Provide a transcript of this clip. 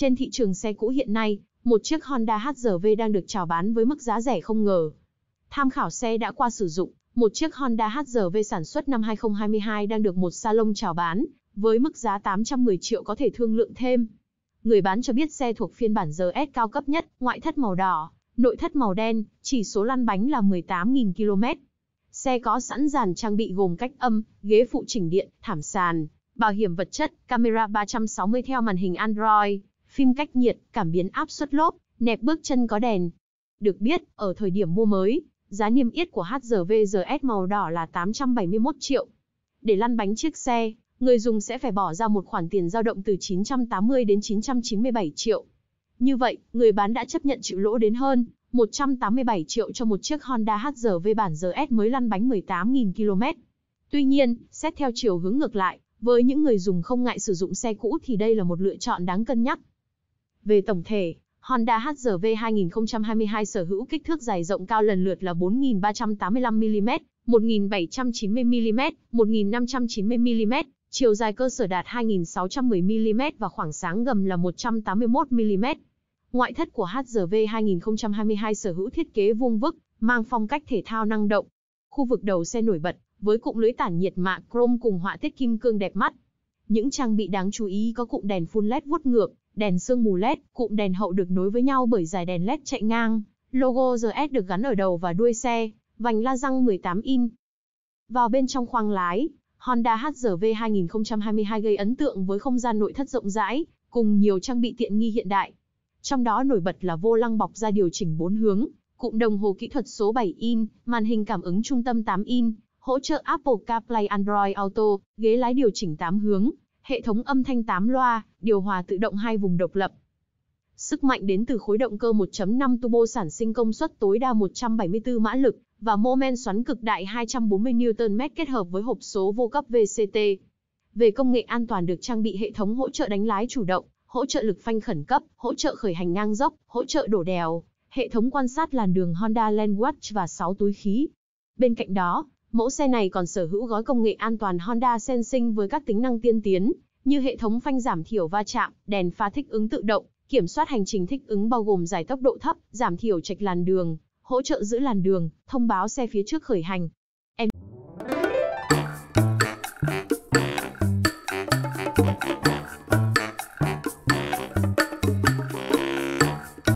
Trên thị trường xe cũ hiện nay, một chiếc Honda HRV đang được chào bán với mức giá rẻ không ngờ. Tham khảo xe đã qua sử dụng, một chiếc Honda HRV sản xuất năm 2022 đang được một salon chào bán, với mức giá 810 triệu có thể thương lượng thêm. Người bán cho biết xe thuộc phiên bản RS cao cấp nhất, ngoại thất màu đỏ, nội thất màu đen, chỉ số lăn bánh là 18.000 km. Xe có sẵn dàn trang bị gồm cách âm, ghế phụ chỉnh điện, thảm sàn, bảo hiểm vật chất, camera 360 theo màn hình Android phim cách nhiệt, cảm biến áp suất lốp, nẹp bước chân có đèn. Được biết, ở thời điểm mua mới, giá niêm yết của HRVGS màu đỏ là 871 triệu. Để lăn bánh chiếc xe, người dùng sẽ phải bỏ ra một khoản tiền dao động từ 980 đến 997 triệu. Như vậy, người bán đã chấp nhận chịu lỗ đến hơn 187 triệu cho một chiếc Honda hr bản RS mới lăn bánh 18.000 km. Tuy nhiên, xét theo chiều hướng ngược lại, với những người dùng không ngại sử dụng xe cũ thì đây là một lựa chọn đáng cân nhắc. Về tổng thể, Honda HR-V 2022 sở hữu kích thước dài rộng cao lần lượt là 4.385mm, 1.790mm, 1.590mm, chiều dài cơ sở đạt 2.610mm và khoảng sáng gầm là 181mm. Ngoại thất của HRV 2022 sở hữu thiết kế vuông vức, mang phong cách thể thao năng động. Khu vực đầu xe nổi bật, với cụm lưới tản nhiệt mạ chrome cùng họa tiết kim cương đẹp mắt. Những trang bị đáng chú ý có cụm đèn full LED vuốt ngược, đèn sương mù LED, cụm đèn hậu được nối với nhau bởi dải đèn LED chạy ngang, logo rs được gắn ở đầu và đuôi xe, vành la răng 18 in. Vào bên trong khoang lái, Honda HR-V 2022 gây ấn tượng với không gian nội thất rộng rãi, cùng nhiều trang bị tiện nghi hiện đại. Trong đó nổi bật là vô lăng bọc da điều chỉnh 4 hướng, cụm đồng hồ kỹ thuật số 7 in, màn hình cảm ứng trung tâm 8 in, hỗ trợ Apple CarPlay Android Auto, ghế lái điều chỉnh 8 hướng, hệ thống âm thanh tám loa, điều hòa tự động hai vùng độc lập. Sức mạnh đến từ khối động cơ 1.5 turbo sản sinh công suất tối đa 174 mã lực và mô men xoắn cực đại 240 Nm kết hợp với hộp số vô cấp VCT. Về công nghệ an toàn được trang bị hệ thống hỗ trợ đánh lái chủ động, hỗ trợ lực phanh khẩn cấp, hỗ trợ khởi hành ngang dốc, hỗ trợ đổ đèo, hệ thống quan sát làn đường Honda Land Watch và 6 túi khí. Bên cạnh đó, mẫu xe này còn sở hữu gói công nghệ an toàn Honda Sensing với các tính năng tiên tiến, như hệ thống phanh giảm thiểu va chạm, đèn pha thích ứng tự động, kiểm soát hành trình thích ứng bao gồm giải tốc độ thấp, giảm thiểu trạch làn đường, hỗ trợ giữ làn đường, thông báo xe phía trước khởi hành. Em